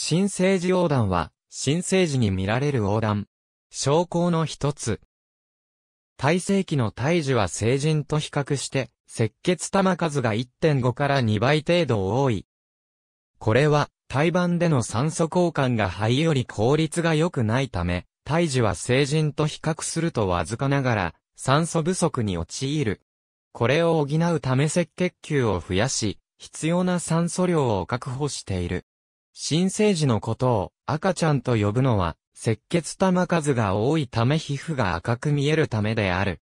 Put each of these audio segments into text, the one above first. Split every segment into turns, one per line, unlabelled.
新生児横断は、新生児に見られる横断。症候の一つ。体制期の胎児は成人と比較して、赤血玉数が1.5から2倍程度多い。これは、胎盤での酸素交換が肺より効率が良くないため、胎児は成人と比較するとわずかながら、酸素不足に陥る。これを補うため赤血球を増やし、必要な酸素量を確保している。新生児のことを赤ちゃんと呼ぶのは、赤血玉数が多いため皮膚が赤く見えるためである。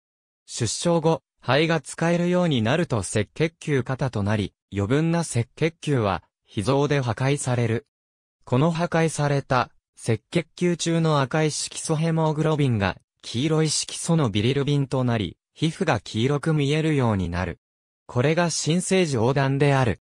出生後、肺が使えるようになると赤血球型となり、余分な赤血球は、脾臓で破壊される。この破壊された、赤血球中の赤い色素ヘモグロビンが、黄色い色素のビリルビンとなり、皮膚が黄色く見えるようになる。これが新生児横断である。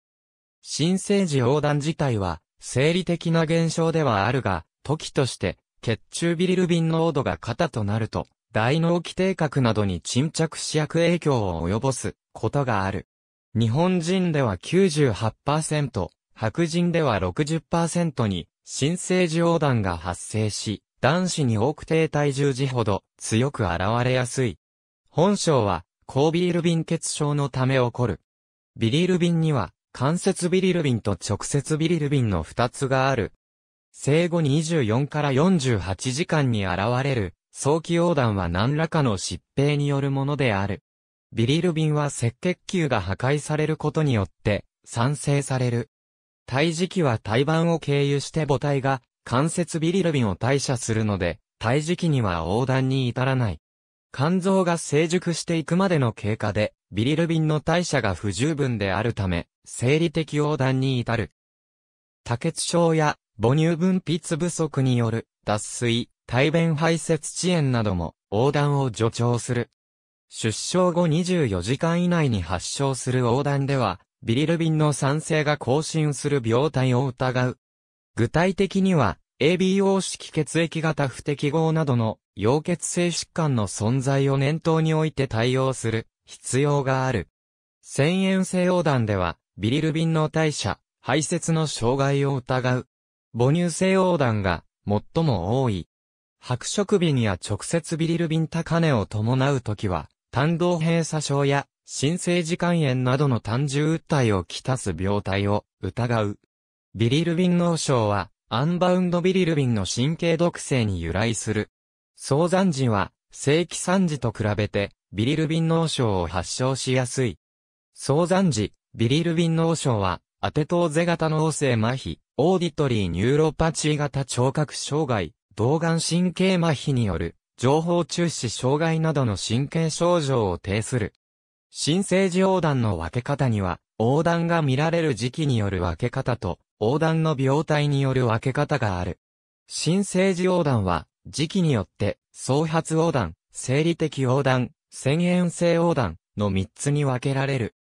新生児横断自体は、生理的な現象ではあるが、時として、血中ビリルビン濃度が過多となると、大脳基底核などに沈着試薬影響を及ぼすことがある。日本人では98%、白人では60%に、新生児横断が発生し、男子に多く低体重時ほど強く現れやすい。本症は、高ビリルビン血症のため起こる。ビリルビンには、関節ビリルビンと直接ビリルビンの二つがある。生後24から48時間に現れる、早期横断は何らかの疾病によるものである。ビリルビンは赤血球が破壊されることによって、産生される。胎児期は胎盤を経由して母体が、関節ビリルビンを代謝するので、胎児期には横断に至らない。肝臓が成熟していくまでの経過で、ビリルビンの代謝が不十分であるため、生理的横断に至る。多血症や母乳分泌不足による脱水、体便排泄遅延なども横断を助長する。出生後24時間以内に発症する横断では、ビリルビンの酸性が更新する病態を疑う。具体的には、ABO 式血液型不適合などの溶血性疾患の存在を念頭において対応する必要がある。遷円性横断では、ビリルビンの代謝、排泄の障害を疑う。母乳性横断が最も多い。白色瓶や直接ビリルビン高値を伴うときは、単動閉鎖症や、新生児肝炎などの単純訴えをきたす病態を疑う。ビリルビン脳症は、アンバウンドビリルビンの神経毒性に由来する。早産時は、正規産時と比べて、ビリルビン脳症を発症しやすい。早産時、ビリルビン脳症は、アテトーゼ型脳性麻痺、オーディトリーニューロパチー型聴覚障害、動眼神経麻痺による、情報中止障害などの神経症状を呈する。新生児横断の分け方には、横断が見られる時期による分け方と、横断の病態による分け方がある。新生児横断は、時期によって、創発横断、生理的横断、先縁性横断の3つに分けられる。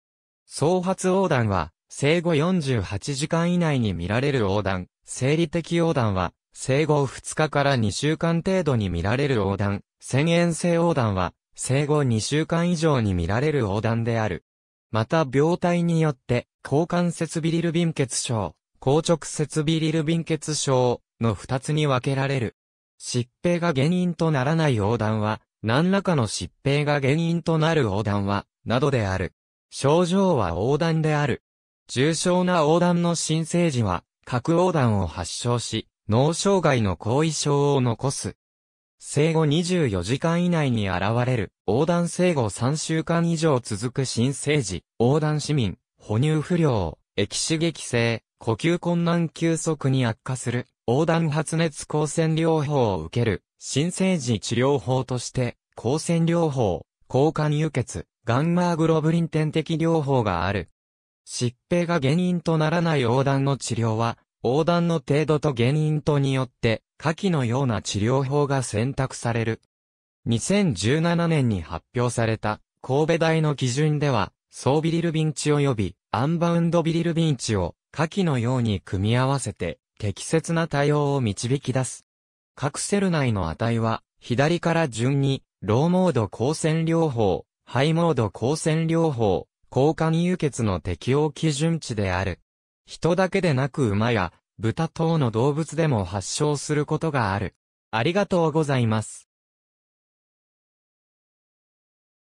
総発横断は、生後48時間以内に見られる横断、生理的横断は、生後2日から2週間程度に見られる横断、遷延性横断は、生後2週間以上に見られる横断である。また病態によって、交換節ビリル貧血症、硬直節ビリル貧血症の二つに分けられる。疾病が原因とならない横断は、何らかの疾病が原因となる横断は、などである。症状は横断である。重症な横断の新生児は、核横断を発症し、脳障害の後遺症を残す。生後24時間以内に現れる、横断生後3週間以上続く新生児、横断市民、哺乳不良、液刺激性、呼吸困難急速に悪化する、横断発熱抗線療法を受ける、新生児治療法として、抗線療法、交換輸血、ガンマーグロブリン点滴療法がある。疾病が原因とならない横断の治療は、横断の程度と原因とによって、下記のような治療法が選択される。2017年に発表された、神戸大の基準では、総ビリルビンチ及び、アンバウンドビリルビンチを、下記のように組み合わせて、適切な対応を導き出す。カクセル内の値は、左から順に、ローモード光線療法、ハイモード光線療法、交換輸血の適用基準値である。人だけでなく馬や豚等の動物でも発症することがある。ありがとうございます。